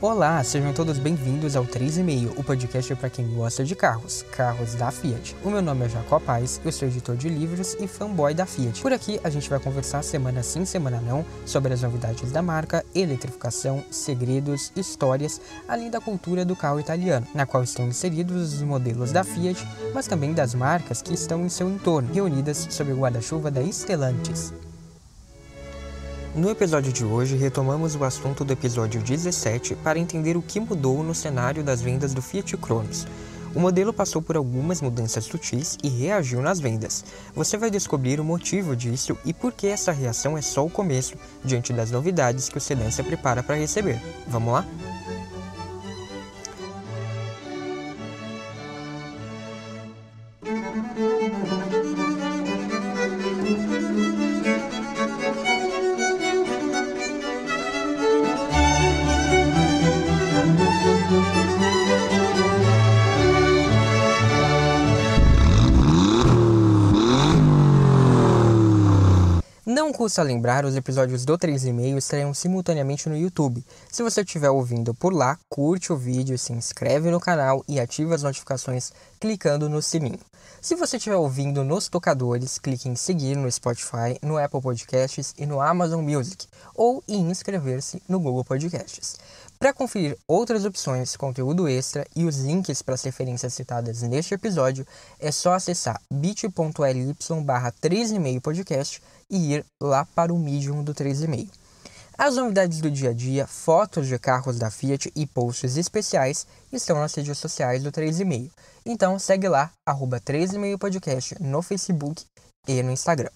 Olá, sejam todos bem-vindos ao 3,5, o podcast para quem gosta de carros, carros da Fiat. O meu nome é Jacó Paz, eu sou editor de livros e fanboy da Fiat. Por aqui a gente vai conversar semana sim, semana não, sobre as novidades da marca, eletrificação, segredos, histórias, além da cultura do carro italiano, na qual estão inseridos os modelos da Fiat, mas também das marcas que estão em seu entorno, reunidas sob o guarda-chuva da Stellantis. No episódio de hoje, retomamos o assunto do episódio 17 para entender o que mudou no cenário das vendas do Fiat Cronos. O modelo passou por algumas mudanças sutis e reagiu nas vendas. Você vai descobrir o motivo disso e por que essa reação é só o começo diante das novidades que o sedã se prepara para receber. Vamos lá? custa lembrar, os episódios do 3 e meio estreiam simultaneamente no YouTube. Se você estiver ouvindo por lá, curte o vídeo, se inscreve no canal e ative as notificações clicando no sininho. Se você estiver ouvindo nos tocadores, clique em seguir no Spotify, no Apple Podcasts e no Amazon Music, ou em inscrever-se no Google Podcasts. Para conferir outras opções, conteúdo extra e os links para as referências citadas neste episódio, é só acessar bit.ly barra 13,5 podcast e ir lá para o Medium do 13,5. As novidades do dia a dia, fotos de carros da Fiat e posts especiais estão nas redes sociais do 3,5. Então segue lá, arroba 3,5 podcast no Facebook e no Instagram.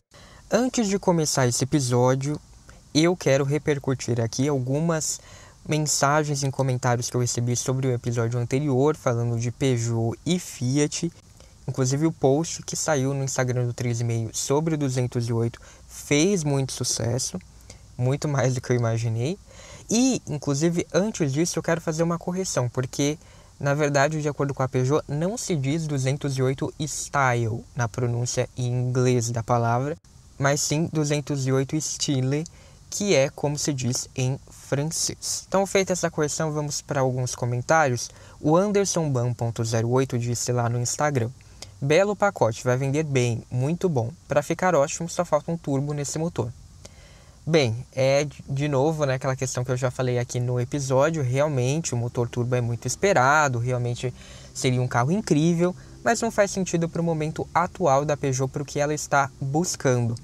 Antes de começar esse episódio, eu quero repercutir aqui algumas mensagens e comentários que eu recebi sobre o episódio anterior, falando de Peugeot e Fiat. Inclusive, o post que saiu no Instagram do 3,5 sobre o 208 fez muito sucesso, muito mais do que eu imaginei. E, inclusive, antes disso, eu quero fazer uma correção, porque, na verdade, de acordo com a Peugeot, não se diz 208 Style na pronúncia em inglês da palavra, mas sim 208 Style que é como se diz em francês. Então, feita essa correção, vamos para alguns comentários. O AndersonBan.08 disse lá no Instagram: Belo pacote, vai vender bem, muito bom. Para ficar ótimo, só falta um turbo nesse motor. Bem, é de novo né, aquela questão que eu já falei aqui no episódio. Realmente o motor turbo é muito esperado, realmente seria um carro incrível, mas não faz sentido para o momento atual da Peugeot, para o que ela está buscando.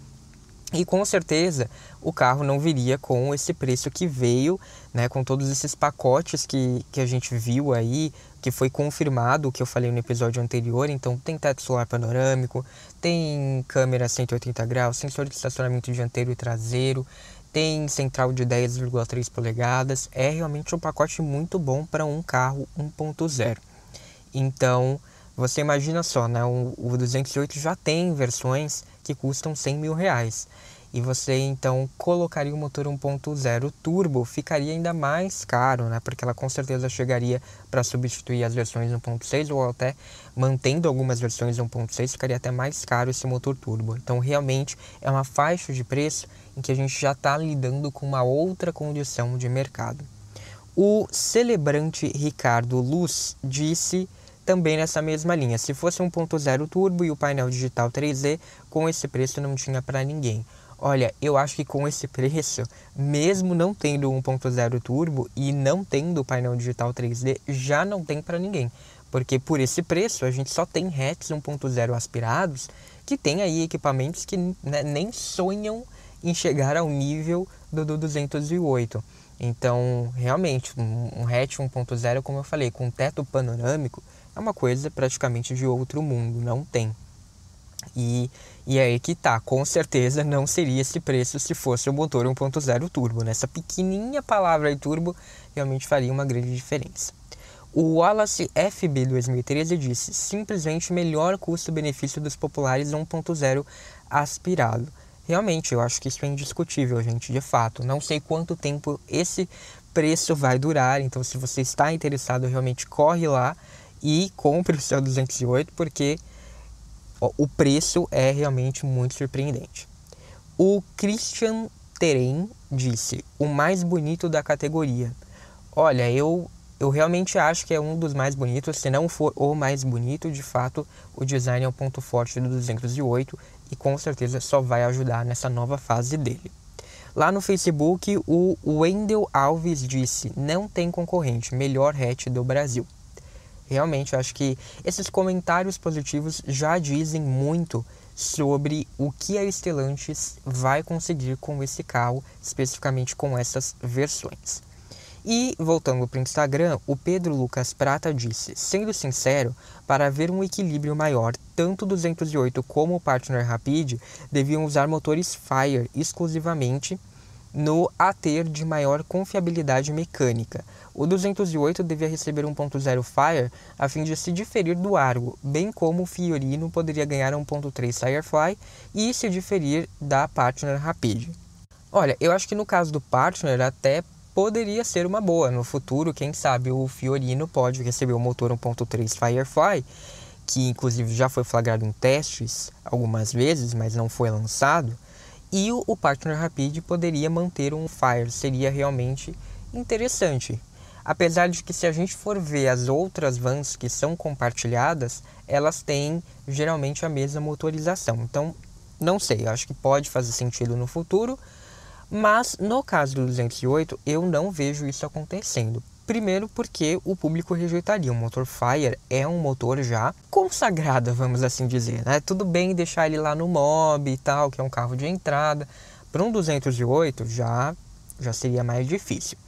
E com certeza o carro não viria com esse preço que veio, né, com todos esses pacotes que, que a gente viu aí, que foi confirmado o que eu falei no episódio anterior. Então, tem teto solar panorâmico, tem câmera 180 graus, sensor de estacionamento dianteiro e traseiro, tem central de 10,3 polegadas. É realmente um pacote muito bom para um carro 1.0. Então, você imagina só, né, o, o 208 já tem versões que custam 100 mil reais. E você então colocaria o motor 1.0 turbo, ficaria ainda mais caro, né? Porque ela com certeza chegaria para substituir as versões 1.6 ou até mantendo algumas versões 1.6, ficaria até mais caro esse motor turbo. Então realmente é uma faixa de preço em que a gente já está lidando com uma outra condição de mercado. O celebrante Ricardo Luz disse também nessa mesma linha. Se fosse 1.0 turbo e o painel digital 3D, com esse preço não tinha para ninguém. Olha, eu acho que com esse preço, mesmo não tendo 1.0 turbo e não tendo painel digital 3D, já não tem para ninguém. Porque por esse preço a gente só tem hatches 1.0 aspirados que tem aí equipamentos que né, nem sonham em chegar ao nível do, do 208. Então, realmente, um hatch 1.0, como eu falei, com teto panorâmico, é uma coisa praticamente de outro mundo, não tem. E e aí que tá, com certeza não seria esse preço se fosse o motor 1.0 turbo. Nessa né? pequenininha palavra aí, turbo realmente faria uma grande diferença. O Wallace FB 2013 disse simplesmente melhor custo-benefício dos populares 1.0 aspirado. Realmente, eu acho que isso é indiscutível, gente, de fato. Não sei quanto tempo esse preço vai durar, então se você está interessado, realmente corre lá e compre o seu 208, porque o preço é realmente muito surpreendente. O Christian Terem disse: "O mais bonito da categoria". Olha, eu eu realmente acho que é um dos mais bonitos, se não for o mais bonito, de fato, o design é um ponto forte do 208 e com certeza só vai ajudar nessa nova fase dele. Lá no Facebook, o Wendel Alves disse: "Não tem concorrente, melhor hatch do Brasil" realmente acho que esses comentários positivos já dizem muito sobre o que a Stellantis vai conseguir com esse carro, especificamente com essas versões. E voltando para o Instagram, o Pedro Lucas Prata disse: sendo sincero, para haver um equilíbrio maior, tanto o 208 como o Partner Rapid deviam usar motores Fire exclusivamente no a ter de maior confiabilidade mecânica, o 208 devia receber 1.0 Fire a fim de se diferir do Argo, bem como o Fiorino poderia ganhar 1.3 Firefly e se diferir da Partner Rapid. Olha, eu acho que no caso do Partner até poderia ser uma boa. No futuro, quem sabe o Fiorino pode receber o motor 1.3 Firefly, que inclusive já foi flagrado em testes algumas vezes, mas não foi lançado. E o Partner Rapid poderia manter um Fire, seria realmente interessante. Apesar de que se a gente for ver as outras vans que são compartilhadas, elas têm geralmente a mesma motorização. Então, não sei, acho que pode fazer sentido no futuro, mas no caso do 208 eu não vejo isso acontecendo. Primeiro porque o público rejeitaria. O motor Fire é um motor já consagrado, vamos assim dizer. Né? Tudo bem deixar ele lá no mob e tal, que é um carro de entrada. Para um 208 já, já seria mais difícil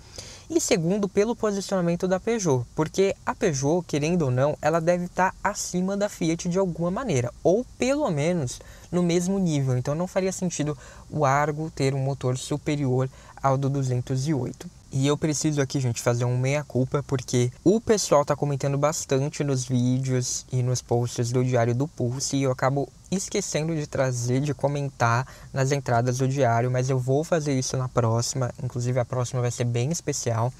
e segundo pelo posicionamento da Peugeot, porque a Peugeot, querendo ou não, ela deve estar tá acima da Fiat de alguma maneira, ou pelo menos no mesmo nível. Então não faria sentido o Argo ter um motor superior ao do 208. E eu preciso aqui, gente, fazer um meia-culpa, porque o pessoal tá comentando bastante nos vídeos e nos posts do Diário do Pulse e eu acabo esquecendo de trazer, de comentar nas entradas do diário, mas eu vou fazer isso na próxima, inclusive a próxima vai ser bem especial.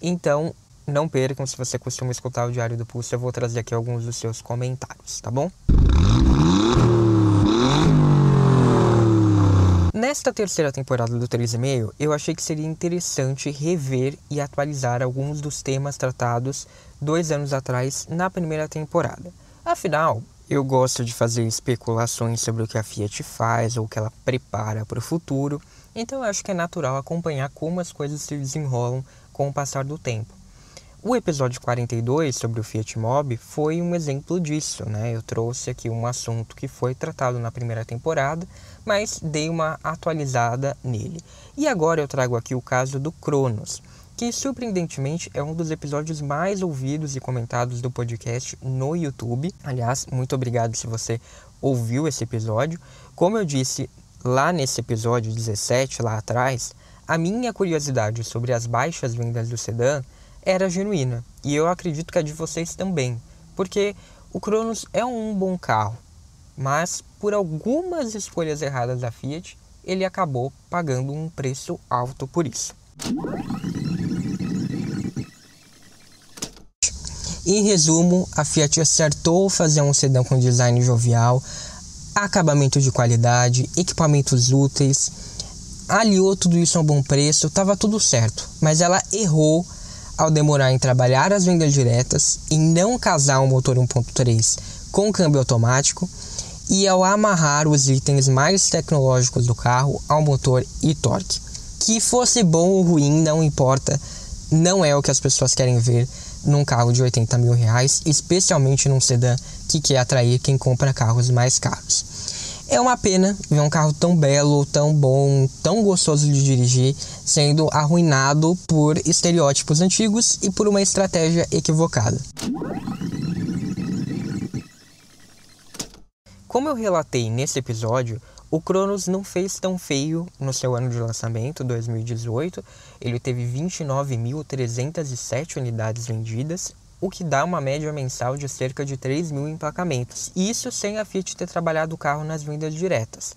Então, não percam, se você costuma escutar o Diário do Pulse, eu vou trazer aqui alguns dos seus comentários, tá bom? Nesta terceira temporada do 3,5, eu achei que seria interessante rever e atualizar alguns dos temas tratados dois anos atrás na primeira temporada. Afinal, eu gosto de fazer especulações sobre o que a Fiat faz ou o que ela prepara para o futuro, então eu acho que é natural acompanhar como as coisas se desenrolam com o passar do tempo. O episódio 42 sobre o Fiat Mobi foi um exemplo disso, né? Eu trouxe aqui um assunto que foi tratado na primeira temporada, mas dei uma atualizada nele. E agora eu trago aqui o caso do Cronos, que surpreendentemente é um dos episódios mais ouvidos e comentados do podcast no YouTube. Aliás, muito obrigado se você ouviu esse episódio. Como eu disse lá nesse episódio 17, lá atrás, a minha curiosidade sobre as baixas vendas do sedã era genuína, e eu acredito que a de vocês também, porque o Cronos é um bom carro, mas por algumas escolhas erradas da Fiat, ele acabou pagando um preço alto por isso. Em resumo, a Fiat acertou fazer um sedã com design jovial, acabamento de qualidade, equipamentos úteis, aliou tudo isso a um bom preço, estava tudo certo, mas ela errou ao demorar em trabalhar as vendas diretas e não casar o um motor 1.3 com câmbio automático e ao amarrar os itens mais tecnológicos do carro ao motor e torque. Que fosse bom ou ruim, não importa, não é o que as pessoas querem ver num carro de 80 mil reais, especialmente num sedã que quer atrair quem compra carros mais caros. É uma pena ver um carro tão belo, tão bom, tão gostoso de dirigir, sendo arruinado por estereótipos antigos e por uma estratégia equivocada. Como eu relatei nesse episódio, o Cronos não fez tão feio no seu ano de lançamento, 2018. Ele teve 29.307 unidades vendidas, o que dá uma média mensal de cerca de 3 mil emplacamentos. Isso sem a Fiat ter trabalhado o carro nas vendas diretas.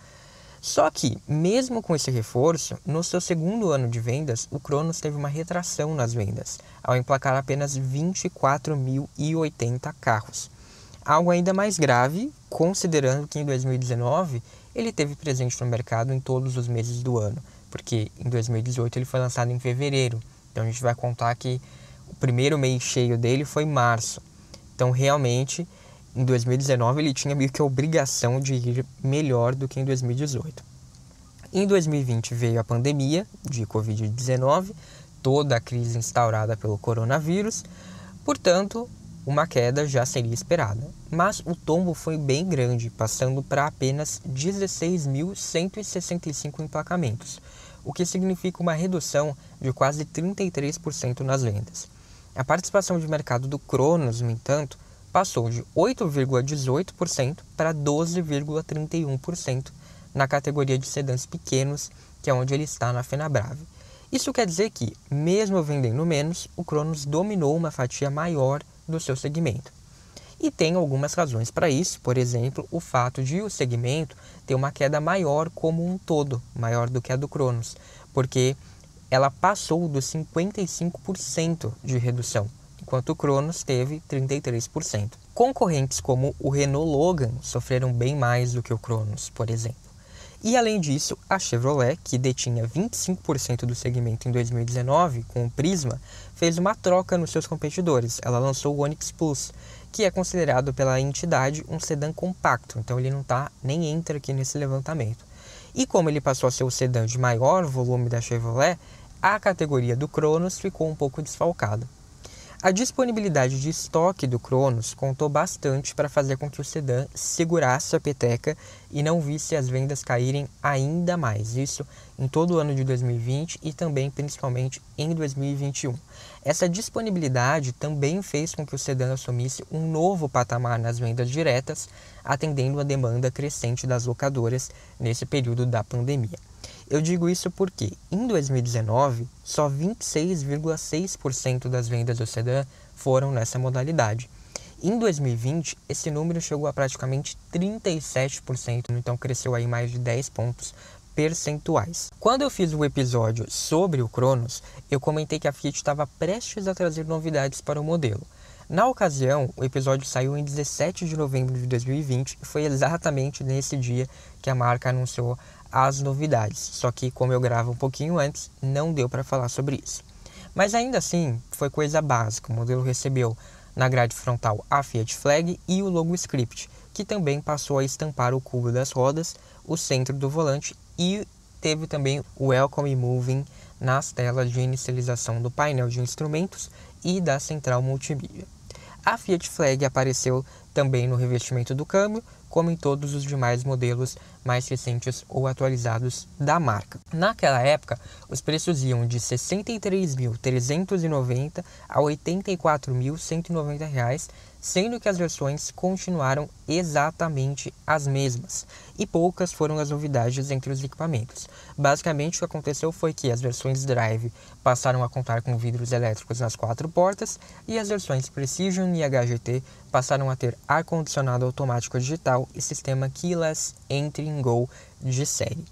Só que, mesmo com esse reforço, no seu segundo ano de vendas, o Cronos teve uma retração nas vendas, ao emplacar apenas 24.080 carros. Algo ainda mais grave, considerando que em 2019 ele teve presente no mercado em todos os meses do ano, porque em 2018 ele foi lançado em fevereiro. Então a gente vai contar que o primeiro mês cheio dele foi março. Então realmente em 2019 ele tinha meio que a obrigação de ir melhor do que em 2018. Em 2020 veio a pandemia de Covid-19, toda a crise instaurada pelo coronavírus. Portanto, uma queda já seria esperada, mas o tombo foi bem grande, passando para apenas 16.165 emplacamentos, o que significa uma redução de quase 33% nas vendas. A participação de mercado do Cronos, no entanto, passou de 8,18% para 12,31% na categoria de sedãs pequenos, que é onde ele está na Fenabrave. Isso quer dizer que, mesmo vendendo menos, o Cronos dominou uma fatia maior do seu segmento. E tem algumas razões para isso, por exemplo, o fato de o segmento ter uma queda maior como um todo, maior do que a do Cronos, porque ela passou dos 55% de redução, enquanto o Cronos teve 33%. Concorrentes como o Renault Logan sofreram bem mais do que o Cronos, por exemplo. E além disso, a Chevrolet, que detinha 25% do segmento em 2019 com o Prisma, fez uma troca nos seus competidores. Ela lançou o Onix Plus, que é considerado pela entidade um sedã compacto, então ele não tá nem entra aqui nesse levantamento. E como ele passou a ser o sedã de maior volume da Chevrolet, a categoria do Cronos ficou um pouco desfalcada. A disponibilidade de estoque do Cronos contou bastante para fazer com que o sedã segurasse a peteca e não visse as vendas caírem ainda mais. Isso em todo o ano de 2020 e também principalmente em 2021. Essa disponibilidade também fez com que o sedã assumisse um novo patamar nas vendas diretas, atendendo a demanda crescente das locadoras nesse período da pandemia. Eu digo isso porque, em 2019, só 26,6% das vendas do sedã foram nessa modalidade. Em 2020, esse número chegou a praticamente 37%, então cresceu aí mais de 10 pontos percentuais. Quando eu fiz o episódio sobre o Cronos, eu comentei que a Fiat estava prestes a trazer novidades para o modelo. Na ocasião, o episódio saiu em 17 de novembro de 2020 e foi exatamente nesse dia que a marca anunciou as novidades. Só que como eu gravo um pouquinho antes, não deu para falar sobre isso. Mas ainda assim, foi coisa básica. O modelo recebeu na grade frontal a Fiat Flag e o logo script, que também passou a estampar o cubo das rodas, o centro do volante e teve também o Welcome Moving nas telas de inicialização do painel de instrumentos e da central multimídia. A Fiat Flag apareceu também no revestimento do câmbio, como em todos os demais modelos mais recentes ou atualizados da marca. Naquela época, os preços iam de R$ 63.390 a R$ 84.190, reais, sendo que as versões continuaram exatamente as mesmas, e poucas foram as novidades entre os equipamentos. Basicamente, o que aconteceu foi que as versões Drive passaram a contar com vidros elétricos nas quatro portas, e as versões Precision e HGT passaram a ter ar-condicionado automático digital e sistema keyless entre em gol de série.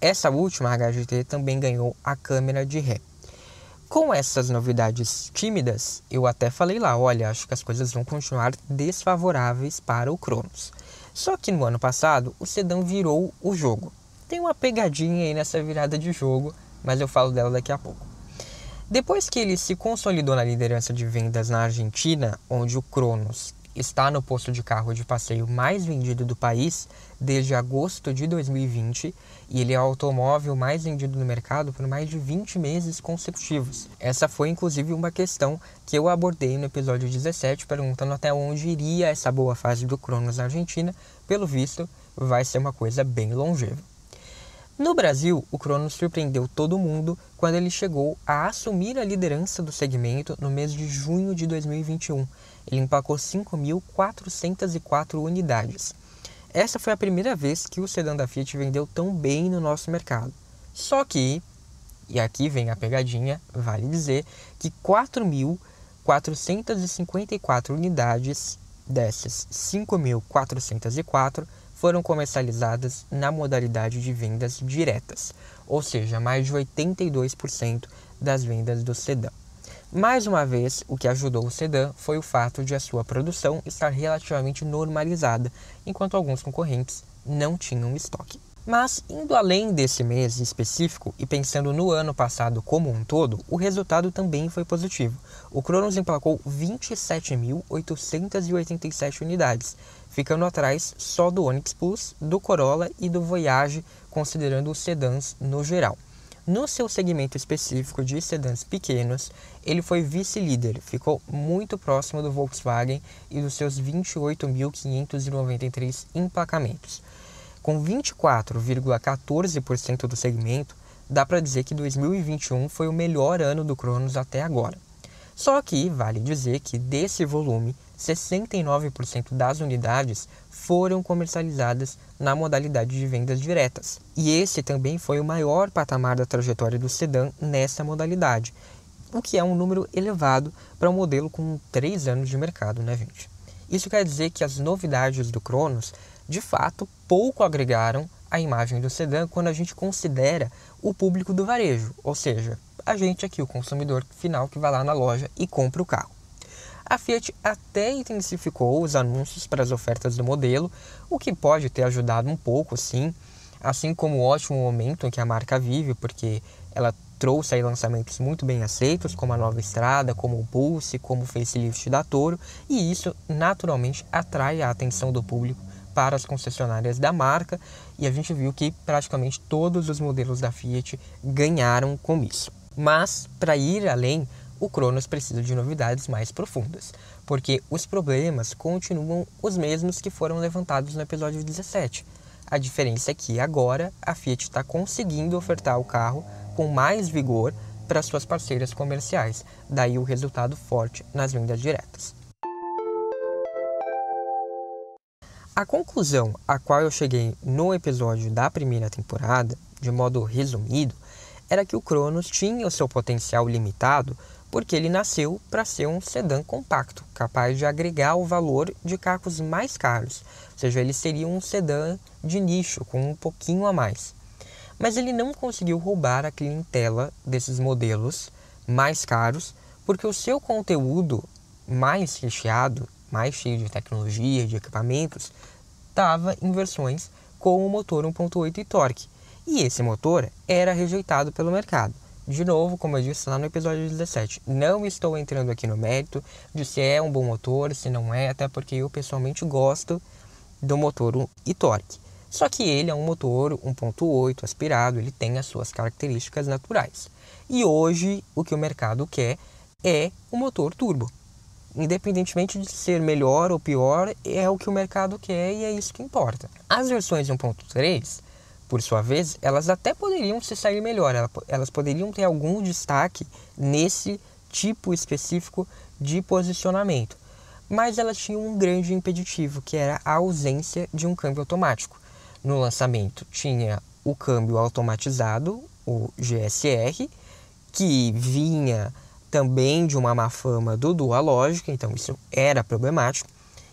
Essa última HGT também ganhou a câmera de ré. Com essas novidades tímidas, eu até falei lá, olha, acho que as coisas vão continuar desfavoráveis para o Cronos. Só que no ano passado, o sedã virou o jogo. Tem uma pegadinha aí nessa virada de jogo, mas eu falo dela daqui a pouco. Depois que ele se consolidou na liderança de vendas na Argentina, onde o Cronos está no posto de carro de passeio mais vendido do país, desde agosto de 2020 e ele é o automóvel mais vendido no mercado por mais de 20 meses consecutivos. Essa foi inclusive uma questão que eu abordei no episódio 17, perguntando até onde iria essa boa fase do Cronos na Argentina. Pelo visto, vai ser uma coisa bem longeva. No Brasil, o Cronos surpreendeu todo mundo quando ele chegou a assumir a liderança do segmento no mês de junho de 2021. Ele empacou 5.404 unidades. Essa foi a primeira vez que o sedã da Fiat vendeu tão bem no nosso mercado. Só que, e aqui vem a pegadinha, vale dizer que 4.454 unidades dessas 5.404 foram comercializadas na modalidade de vendas diretas, ou seja, mais de 82% das vendas do sedã. Mais uma vez, o que ajudou o sedã foi o fato de a sua produção estar relativamente normalizada, enquanto alguns concorrentes não tinham estoque. Mas, indo além desse mês específico e pensando no ano passado como um todo, o resultado também foi positivo. O Cronos emplacou 27.887 unidades, ficando atrás só do Onix Plus, do Corolla e do Voyage, considerando os sedãs no geral. No seu segmento específico de sedãs pequenos, ele foi vice-líder, ficou muito próximo do Volkswagen e dos seus 28.593 emplacamentos. Com 24,14% do segmento, dá para dizer que 2021 foi o melhor ano do Cronos até agora. Só que vale dizer que desse volume, 69% das unidades foram comercializadas na modalidade de vendas diretas. E esse também foi o maior patamar da trajetória do sedã nessa modalidade, o que é um número elevado para um modelo com 3 anos de mercado, né, gente? Isso quer dizer que as novidades do Cronos, de fato, pouco agregaram à imagem do sedã quando a gente considera o público do varejo, ou seja, a gente aqui, o consumidor final que vai lá na loja e compra o carro. A Fiat até intensificou os anúncios para as ofertas do modelo, o que pode ter ajudado um pouco, sim, assim como o ótimo momento que a marca vive, porque ela trouxe aí lançamentos muito bem aceitos, como a Nova Estrada, como o Pulse, como o facelift da Toro, e isso naturalmente atrai a atenção do público para as concessionárias da marca, e a gente viu que praticamente todos os modelos da Fiat ganharam com isso. Mas, para ir além, o Cronos precisa de novidades mais profundas, porque os problemas continuam os mesmos que foram levantados no episódio 17. A diferença é que agora a Fiat está conseguindo ofertar o carro com mais vigor para suas parceiras comerciais, daí o resultado forte nas vendas diretas. A conclusão a qual eu cheguei no episódio da primeira temporada, de modo resumido, era que o Cronos tinha o seu potencial limitado porque ele nasceu para ser um sedã compacto, capaz de agregar o valor de carros mais caros, ou seja, ele seria um sedã de nicho com um pouquinho a mais. Mas ele não conseguiu roubar a clientela desses modelos mais caros, porque o seu conteúdo mais recheado, mais cheio de tecnologia, de equipamentos, estava em versões com o motor 1.8 e torque, e esse motor era rejeitado pelo mercado. De novo, como eu disse lá no episódio 17, não estou entrando aqui no mérito de se é um bom motor, se não é, até porque eu pessoalmente gosto do motor e torque. Só que ele é um motor 1.8 aspirado, ele tem as suas características naturais. E hoje o que o mercado quer é o motor turbo. Independentemente de ser melhor ou pior, é o que o mercado quer e é isso que importa. As versões 1.3 por sua vez, elas até poderiam se sair melhor, elas poderiam ter algum destaque nesse tipo específico de posicionamento, mas elas tinham um grande impeditivo, que era a ausência de um câmbio automático. No lançamento tinha o câmbio automatizado, o GSR, que vinha também de uma má fama do Dual então isso era problemático.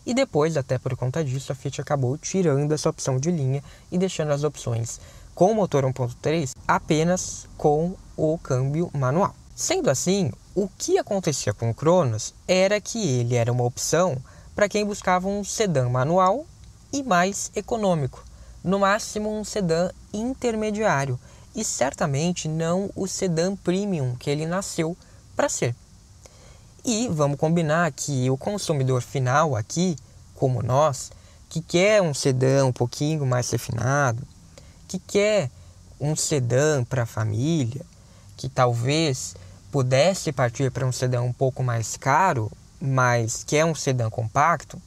E depois, até por conta disso, a Fiat acabou tirando essa opção de linha e deixando as opções com o motor 1.3 apenas com o câmbio manual. Sendo assim, o que acontecia com o Cronos era que ele era uma opção para quem buscava um sedã manual e mais econômico, no máximo um sedã intermediário e certamente não o sedã premium que ele nasceu para ser. E vamos combinar que o consumidor final aqui, como nós, que quer um sedã um pouquinho mais refinado, que quer um sedã para a família, que talvez pudesse partir para um sedã um pouco mais caro, mas que é um sedã compacto,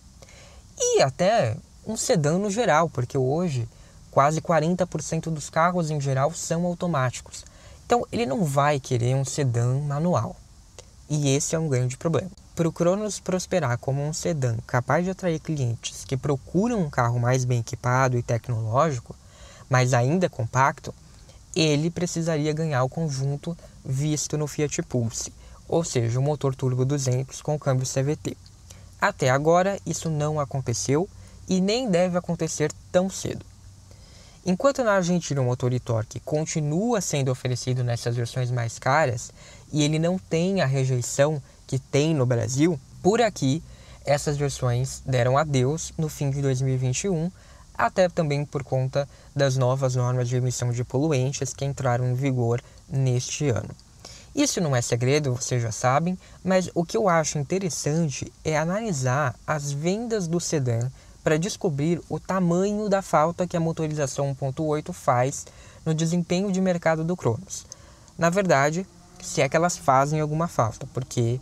e até um sedã no geral, porque hoje quase 40% dos carros em geral são automáticos. Então ele não vai querer um sedã manual. E esse é um grande problema. Para o Cronos prosperar como um sedã capaz de atrair clientes que procuram um carro mais bem equipado e tecnológico, mas ainda compacto, ele precisaria ganhar o conjunto visto no Fiat Pulse, ou seja, o motor turbo 200 com câmbio CVT. Até agora, isso não aconteceu e nem deve acontecer tão cedo. Enquanto na Argentina o motor e torque continua sendo oferecido nessas versões mais caras, e ele não tem a rejeição que tem no Brasil, por aqui essas versões deram adeus no fim de 2021, até também por conta das novas normas de emissão de poluentes que entraram em vigor neste ano. Isso não é segredo, vocês já sabem, mas o que eu acho interessante é analisar as vendas do sedã para descobrir o tamanho da falta que a motorização 1.8 faz no desempenho de mercado do Cronos. Na verdade, se é que elas fazem alguma falta, porque,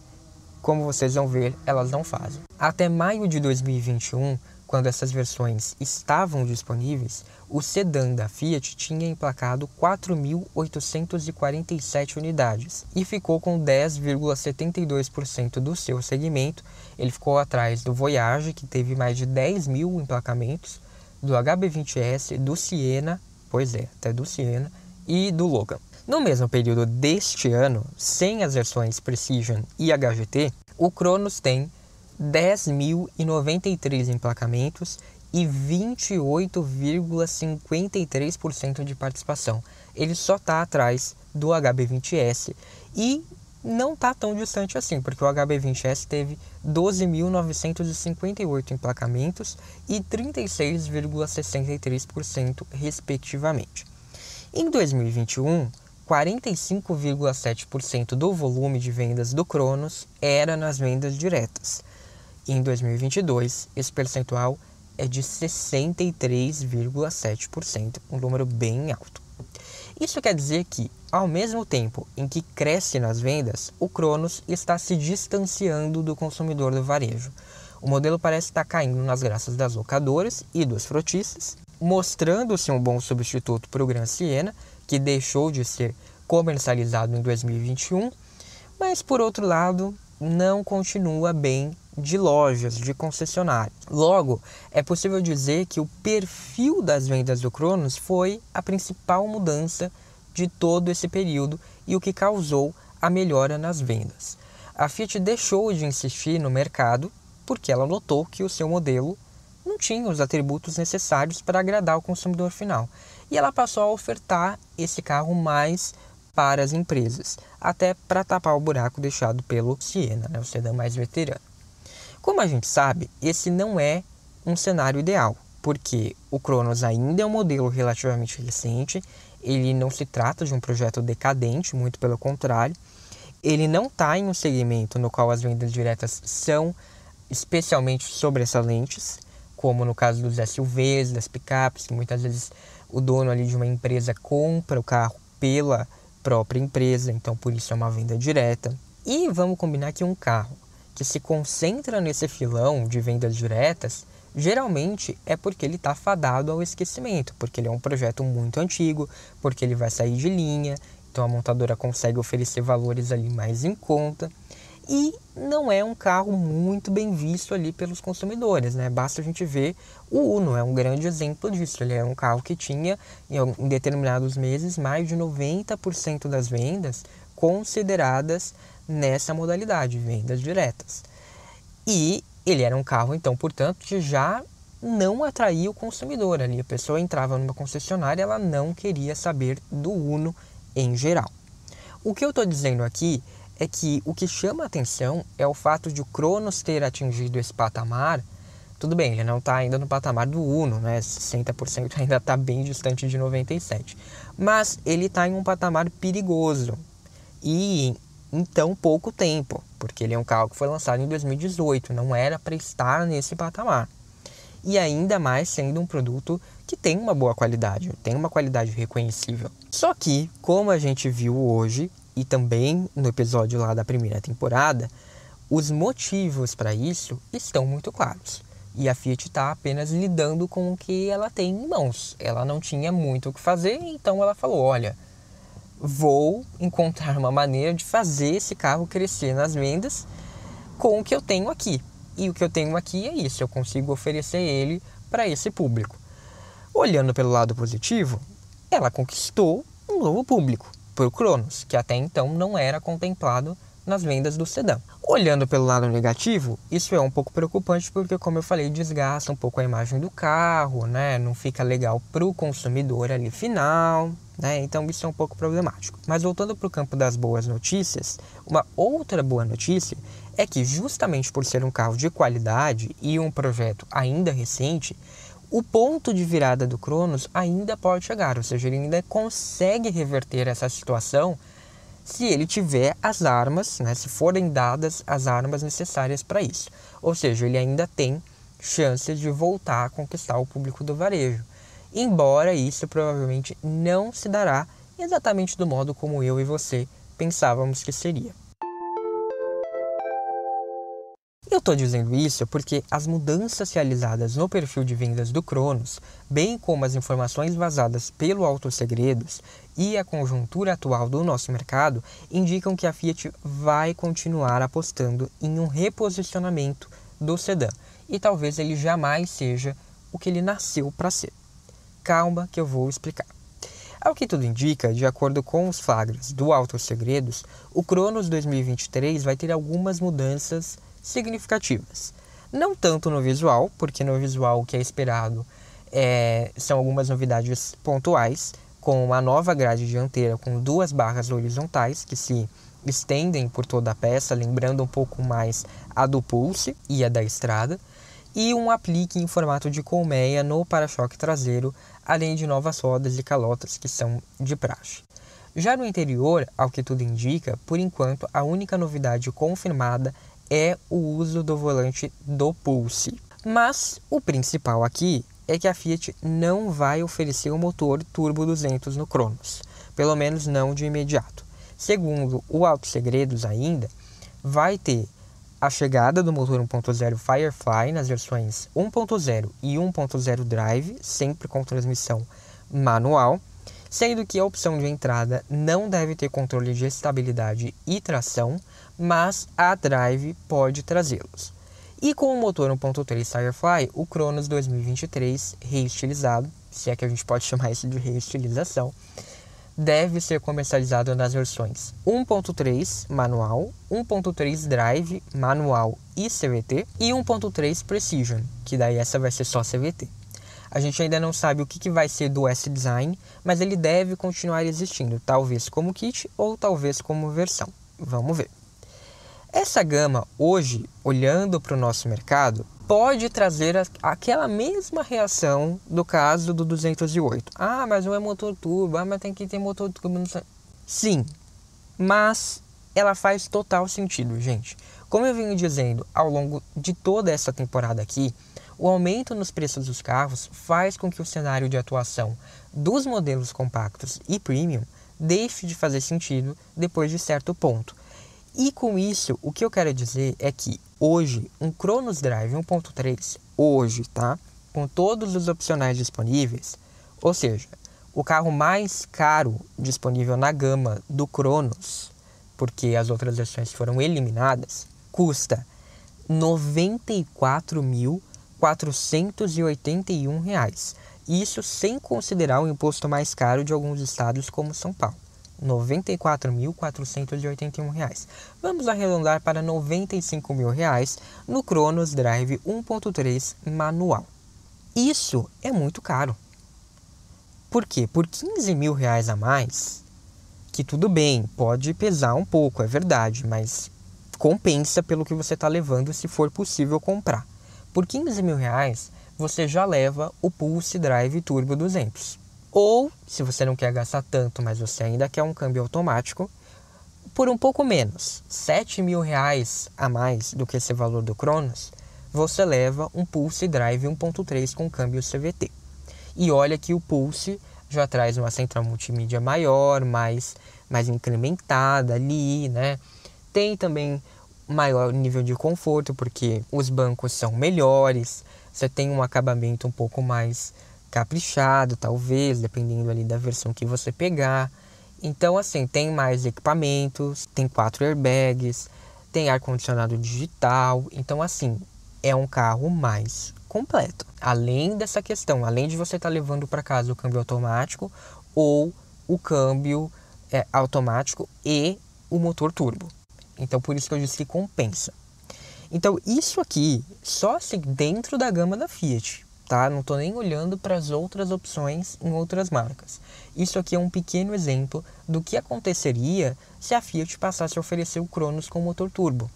como vocês vão ver, elas não fazem. Até maio de 2021, quando essas versões estavam disponíveis, o sedã da Fiat tinha emplacado 4.847 unidades e ficou com 10,72% do seu segmento. Ele ficou atrás do Voyage, que teve mais de 10 mil emplacamentos, do HB20S, do Siena, pois é, até do Siena, e do Logan. No mesmo período deste ano, sem as versões Precision e HGT, o Cronos tem 10.093 emplacamentos e 28,53% de participação. Ele só está atrás do HB20S e não está tão distante assim, porque o HB20S teve 12.958 emplacamentos e 36,63%, respectivamente. Em 2021, 45,7% do volume de vendas do Cronos era nas vendas diretas. Em 2022, esse percentual é de 63,7%, um número bem alto. Isso quer dizer que, ao mesmo tempo em que cresce nas vendas, o Cronos está se distanciando do consumidor do varejo. O modelo parece estar caindo nas graças das locadoras e dos frotistas, mostrando-se um bom substituto para o Gran Siena, que deixou de ser comercializado em 2021, mas por outro lado, não continua bem de lojas, de concessionárias. Logo, é possível dizer que o perfil das vendas do Cronos foi a principal mudança de todo esse período e o que causou a melhora nas vendas. A Fiat deixou de insistir no mercado porque ela notou que o seu modelo não tinha os atributos necessários para agradar o consumidor final e ela passou a ofertar esse carro mais para as empresas, até para tapar o buraco deixado pelo Siena, né, o sedã mais veterano. Como a gente sabe, esse não é um cenário ideal, porque o Cronos ainda é um modelo relativamente recente, ele não se trata de um projeto decadente, muito pelo contrário, ele não está em um segmento no qual as vendas diretas são especialmente sobressalentes, como no caso dos SUVs, das picapes, que muitas vezes o dono ali de uma empresa compra o carro pela própria empresa, então por isso é uma venda direta. E vamos combinar que um carro que se concentra nesse filão de vendas diretas, geralmente é porque ele está fadado ao esquecimento, porque ele é um projeto muito antigo, porque ele vai sair de linha, então a montadora consegue oferecer valores ali mais em conta e não é um carro muito bem visto ali pelos consumidores, né? Basta a gente ver o Uno, é um grande exemplo disso. Ele é um carro que tinha em determinados meses mais de 90% das vendas consideradas nessa modalidade, vendas diretas. E ele era um carro então, portanto, que já não atraía o consumidor ali. A pessoa entrava numa concessionária, ela não queria saber do Uno em geral. O que eu estou dizendo aqui é que o que chama a atenção é o fato de o Cronos ter atingido esse patamar. Tudo bem, ele não está ainda no patamar do Uno, né? 60% ainda está bem distante de 97%. Mas ele está em um patamar perigoso. E em tão pouco tempo, porque ele é um carro que foi lançado em 2018, não era para estar nesse patamar. E ainda mais sendo um produto que tem uma boa qualidade, tem uma qualidade reconhecível. Só que, como a gente viu hoje, e também no episódio lá da primeira temporada, os motivos para isso estão muito claros. E a Fiat está apenas lidando com o que ela tem em mãos. Ela não tinha muito o que fazer, então ela falou: olha, vou encontrar uma maneira de fazer esse carro crescer nas vendas com o que eu tenho aqui. E o que eu tenho aqui é isso, eu consigo oferecer ele para esse público. Olhando pelo lado positivo, ela conquistou um novo público por Cronos, que até então não era contemplado nas vendas do sedã. Olhando pelo lado negativo, isso é um pouco preocupante porque, como eu falei, desgasta um pouco a imagem do carro, né? Não fica legal para o consumidor ali final, né? Então isso é um pouco problemático. Mas voltando para o campo das boas notícias, uma outra boa notícia é que justamente por ser um carro de qualidade e um projeto ainda recente, o ponto de virada do Cronos ainda pode chegar, ou seja, ele ainda consegue reverter essa situação se ele tiver as armas, né, se forem dadas as armas necessárias para isso. Ou seja, ele ainda tem chances de voltar a conquistar o público do varejo. Embora isso provavelmente não se dará exatamente do modo como eu e você pensávamos que seria. estou dizendo isso porque as mudanças realizadas no perfil de vendas do Cronos, bem como as informações vazadas pelo Autos Segredos e a conjuntura atual do nosso mercado, indicam que a Fiat vai continuar apostando em um reposicionamento do sedã e talvez ele jamais seja o que ele nasceu para ser. Calma que eu vou explicar. Ao que tudo indica, de acordo com os flagras do Autos Segredos, o Cronos 2023 vai ter algumas mudanças significativas. Não tanto no visual, porque no visual o que é esperado é, são algumas novidades pontuais, com uma nova grade dianteira com duas barras horizontais que se estendem por toda a peça, lembrando um pouco mais a do Pulse e a da Estrada, e um aplique em formato de colmeia no para-choque traseiro, além de novas rodas e calotas que são de praxe. Já no interior, ao que tudo indica, por enquanto a única novidade confirmada é o uso do volante do Pulse. Mas o principal aqui é que a Fiat não vai oferecer o motor turbo 200 no Cronos, pelo menos não de imediato. Segundo o Alto Segredos ainda, vai ter a chegada do motor 1.0 Firefly nas versões 1.0 e 1.0 Drive, sempre com transmissão manual sendo que a opção de entrada não deve ter controle de estabilidade e tração, mas a drive pode trazê-los. E com o motor 1.3 Firefly, o Cronos 2023 reestilizado, se é que a gente pode chamar isso de reestilização, deve ser comercializado nas versões 1.3 manual, 1.3 drive manual e CVT e 1.3 Precision, que daí essa vai ser só CVT. A gente ainda não sabe o que, que vai ser do S-Design, mas ele deve continuar existindo, talvez como kit ou talvez como versão. Vamos ver. Essa gama, hoje, olhando para o nosso mercado, pode trazer aquela mesma reação do caso do 208. Ah, mas não é motor turbo, ah, mas tem que ter motor turbo. Não sei. Sim, mas ela faz total sentido, gente. Como eu venho dizendo ao longo de toda essa temporada aqui, o aumento nos preços dos carros faz com que o cenário de atuação dos modelos compactos e premium deixe de fazer sentido depois de certo ponto. E com isso, o que eu quero dizer é que hoje um Cronos Drive 1.3 hoje, tá? Com todos os opcionais disponíveis, ou seja, o carro mais caro disponível na gama do Cronos, porque as outras versões foram eliminadas, custa R$ 94.000 481 reais. Isso sem considerar o imposto mais caro de alguns estados como São Paulo, R$ reais. Vamos arredondar para R$ mil reais no Cronos Drive 1.3 manual. Isso é muito caro. Por quê? Por 15 mil reais a mais, que tudo bem, pode pesar um pouco, é verdade, mas compensa pelo que você está levando se for possível comprar. Por 15 mil reais, você já leva o Pulse Drive Turbo 200. Ou, se você não quer gastar tanto, mas você ainda quer um câmbio automático, por um pouco menos, 7 mil reais a mais do que esse valor do Cronos, você leva um Pulse Drive 1.3 com câmbio CVT. E olha que o Pulse já traz uma central multimídia maior, mais, mais incrementada ali, né? Tem também maior nível de conforto, porque os bancos são melhores, você tem um acabamento um pouco mais caprichado, talvez, dependendo ali da versão que você pegar. Então, assim, tem mais equipamentos, tem quatro airbags, tem ar-condicionado digital. Então, assim, é um carro mais completo. Além dessa questão, além de você estar tá levando para casa o câmbio automático ou o câmbio é, automático e o motor turbo. Então por isso que eu disse que compensa. Então isso aqui só se dentro da gama da Fiat, tá? Não estou nem olhando para as outras opções em outras marcas. Isso aqui é um pequeno exemplo do que aconteceria se a Fiat passasse a oferecer o Cronos com motor turbo.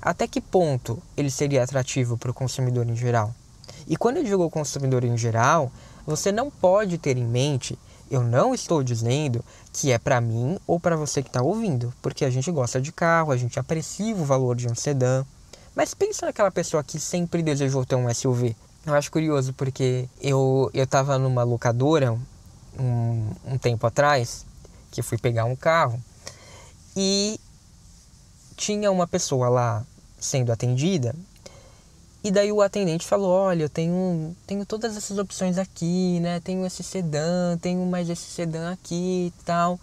Até que ponto ele seria atrativo para o consumidor em geral? E quando eu digo consumidor em geral, você não pode ter em mente eu não estou dizendo que é para mim ou para você que está ouvindo, porque a gente gosta de carro, a gente aprecia o valor de um sedã. Mas pensa naquela pessoa que sempre desejou ter um SUV. Eu acho curioso porque eu eu estava numa locadora um, um tempo atrás que fui pegar um carro e tinha uma pessoa lá sendo atendida e daí o atendente falou: Olha, eu tenho, tenho todas essas opções aqui, né? Tenho esse sedã, tenho mais esse sedã aqui e tal.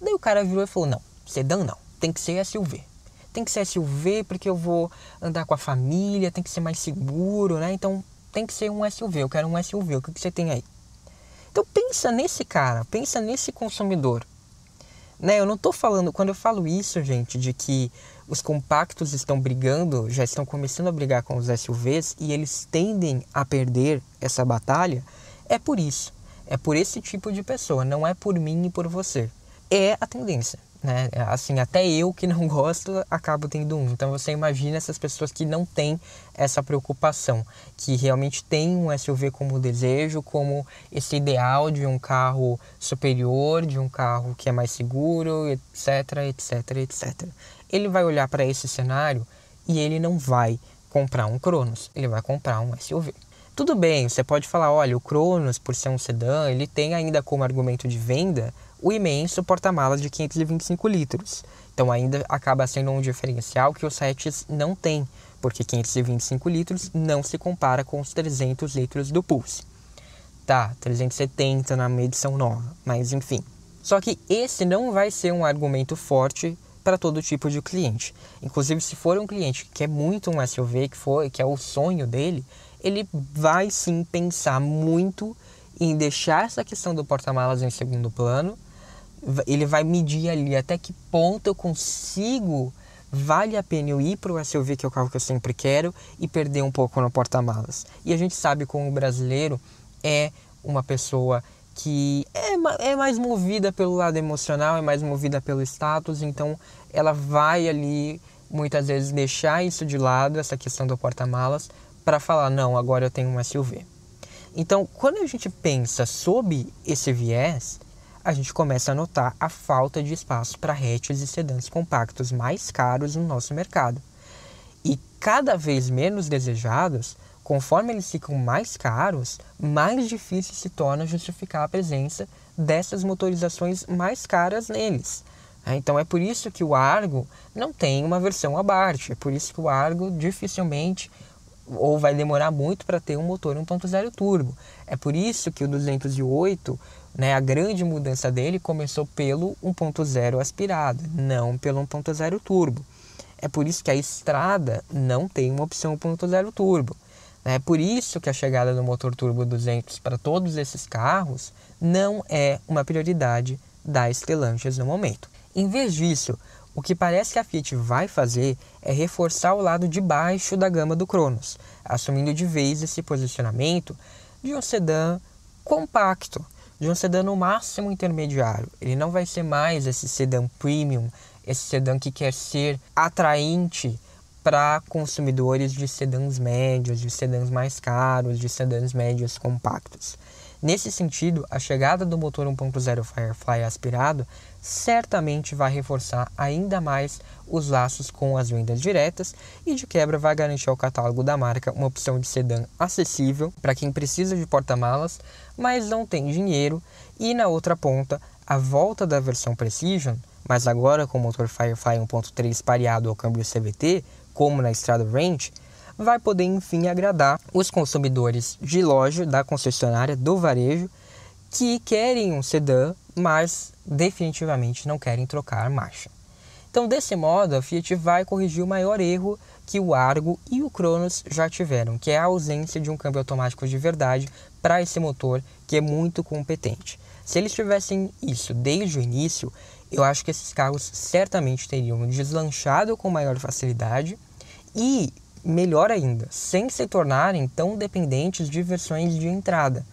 Daí o cara virou e falou: Não, sedã não, tem que ser SUV. Tem que ser SUV porque eu vou andar com a família, tem que ser mais seguro, né? Então tem que ser um SUV, eu quero um SUV, o que, que você tem aí? Então pensa nesse cara, pensa nesse consumidor. Né? Eu não tô falando, quando eu falo isso, gente, de que os compactos estão brigando, já estão começando a brigar com os SUVs e eles tendem a perder essa batalha. É por isso. É por esse tipo de pessoa, não é por mim e por você. É a tendência né? É, assim, até eu que não gosto, acabo tendo um. Então você imagina essas pessoas que não têm essa preocupação, que realmente têm um SUV como desejo, como esse ideal de um carro superior, de um carro que é mais seguro, etc, etc, etc. Ele vai olhar para esse cenário e ele não vai comprar um Cronos, ele vai comprar um SUV. Tudo bem, você pode falar, olha, o Cronos, por ser um sedã, ele tem ainda como argumento de venda o imenso porta-malas de 525 litros. Então ainda acaba sendo um diferencial que os hatches não têm, porque 525 litros não se compara com os 300 litros do Pulse. Tá, 370 na medição nova, mas enfim. Só que esse não vai ser um argumento forte para todo tipo de cliente. Inclusive, se for um cliente que quer é muito um SUV, que, for, que é o sonho dele, ele vai sim pensar muito em deixar essa questão do porta-malas em segundo plano ele vai medir ali até que ponto eu consigo vale a pena eu ir para o SUV, que é o carro que eu sempre quero, e perder um pouco no porta-malas. E a gente sabe como o brasileiro é uma pessoa que é, é mais movida pelo lado emocional, é mais movida pelo status, então ela vai ali muitas vezes deixar isso de lado, essa questão do porta-malas, para falar: não, agora eu tenho um SUV. Então, quando a gente pensa sobre esse viés, a gente começa a notar a falta de espaço para hatches e sedãs compactos mais caros no nosso mercado. E cada vez menos desejados, conforme eles ficam mais caros, mais difícil se torna justificar a presença dessas motorizações mais caras neles. Ah, então é por isso que o Argo não tem uma versão abarth é por isso que o Argo dificilmente ou vai demorar muito para ter um motor 1.0 turbo. É por isso que o 208 né? A grande mudança dele começou pelo 1.0 aspirado, não pelo 1.0 turbo. É por isso que a estrada não tem uma opção 1.0 turbo. Né? É por isso que a chegada do motor turbo 200 para todos esses carros não é uma prioridade da Stellantis no momento. Em vez disso, o que parece que a Fiat vai fazer é reforçar o lado de baixo da gama do Cronos, assumindo de vez esse posicionamento de um sedã compacto, de um sedã no máximo intermediário. Ele não vai ser mais esse sedã premium, esse sedã que quer ser atraente para consumidores de sedãs médios, de sedãs mais caros, de sedãs médios compactos. Nesse sentido, a chegada do motor 1.0 Firefly aspirado certamente vai reforçar ainda mais os laços com as vendas diretas e de quebra vai garantir ao catálogo da marca uma opção de sedã acessível para quem precisa de porta-malas, mas não tem dinheiro, e na outra ponta, a volta da versão Precision, mas agora com motor Firefly 1.3 pareado ao câmbio CVT, como na estrada Range, vai poder enfim agradar os consumidores de loja da concessionária do varejo que querem um sedã, mas definitivamente não querem trocar marcha. Então, desse modo, a Fiat vai corrigir o maior erro que o Argo e o Cronos já tiveram, que é a ausência de um câmbio automático de verdade para esse motor que é muito competente. Se eles tivessem isso desde o início, eu acho que esses carros certamente teriam deslanchado com maior facilidade e melhor ainda, sem se tornarem tão dependentes de versões de entrada,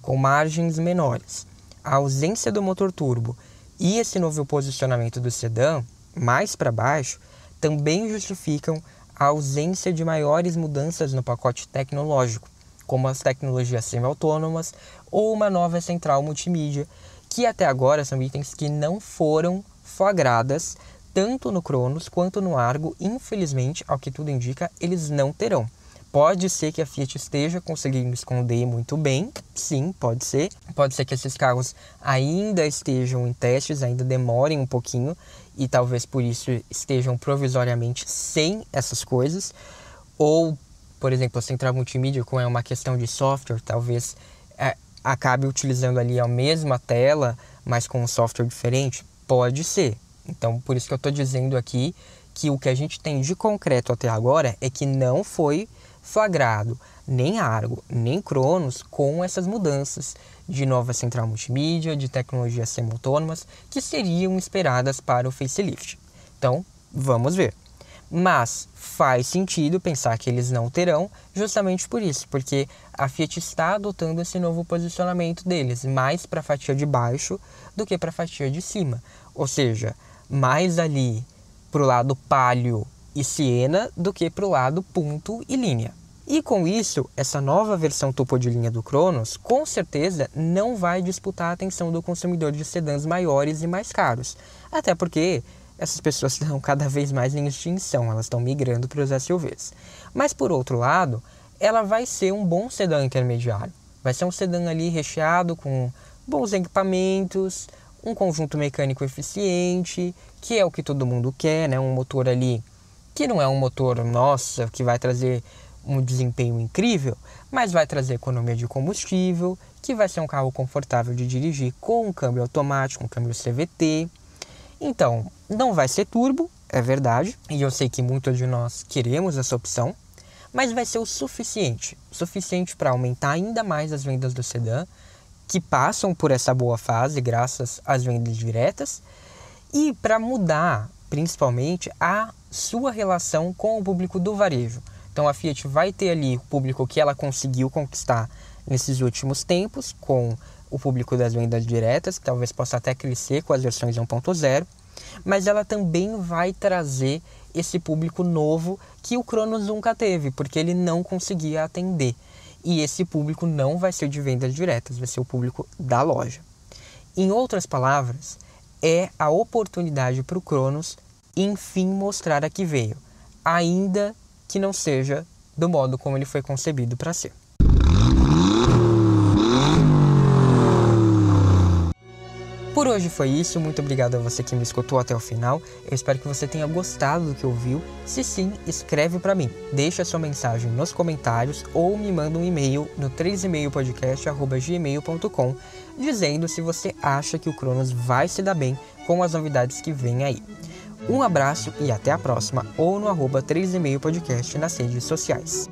com margens menores. A ausência do motor turbo e esse novo posicionamento do sedã, mais para baixo, também justificam a ausência de maiores mudanças no pacote tecnológico, como as tecnologias semi-autônomas ou uma nova central multimídia, que até agora são itens que não foram flagradas tanto no Cronos quanto no Argo, infelizmente, ao que tudo indica, eles não terão. Pode ser que a Fiat esteja conseguindo esconder muito bem, sim, pode ser. Pode ser que esses carros ainda estejam em testes, ainda demorem um pouquinho e talvez por isso estejam provisoriamente sem essas coisas. Ou, por exemplo, a central multimídia, como é uma questão de software, talvez é, acabe utilizando ali a mesma tela, mas com um software diferente. Pode ser, então, por isso que eu estou dizendo aqui que o que a gente tem de concreto até agora é que não foi flagrado nem Argo, nem Cronos com essas mudanças de nova central multimídia, de tecnologias semi-autônomas que seriam esperadas para o facelift. Então, vamos ver. Mas faz sentido pensar que eles não terão, justamente por isso, porque a Fiat está adotando esse novo posicionamento deles, mais para a fatia de baixo do que para a fatia de cima. Ou seja, mais ali para o lado palio e siena do que para o lado ponto e linha. E com isso, essa nova versão topo de linha do Cronos com certeza não vai disputar a atenção do consumidor de sedãs maiores e mais caros, até porque essas pessoas estão cada vez mais em extinção, elas estão migrando para os SUVs. Mas por outro lado, ela vai ser um bom sedã intermediário, vai ser um sedã ali recheado com bons equipamentos, um conjunto mecânico eficiente, que é o que todo mundo quer, né? Um motor ali que não é um motor, nossa, que vai trazer um desempenho incrível, mas vai trazer economia de combustível, que vai ser um carro confortável de dirigir com um câmbio automático, um câmbio CVT. Então, não vai ser turbo, é verdade, e eu sei que muitos de nós queremos essa opção, mas vai ser o suficiente, suficiente para aumentar ainda mais as vendas do sedã, que passam por essa boa fase graças às vendas diretas e para mudar principalmente a sua relação com o público do varejo. Então a Fiat vai ter ali o público que ela conseguiu conquistar nesses últimos tempos com o público das vendas diretas, que talvez possa até crescer com as versões 1.0, mas ela também vai trazer esse público novo que o Cronos nunca teve, porque ele não conseguia atender. E esse público não vai ser de vendas diretas, vai ser o público da loja. Em outras palavras, é a oportunidade para o Cronos enfim mostrar a que veio, ainda que não seja do modo como ele foi concebido para ser. Por hoje foi isso, muito obrigado a você que me escutou até o final. Eu espero que você tenha gostado do que ouviu. Se sim, escreve para mim. Deixe a sua mensagem nos comentários ou me manda um e-mail no 3emailpodcast@gmail.com dizendo se você acha que o Cronos vai se dar bem com as novidades que vem aí. Um abraço e até a próxima ou no arroba 3 e meio podcast nas redes sociais.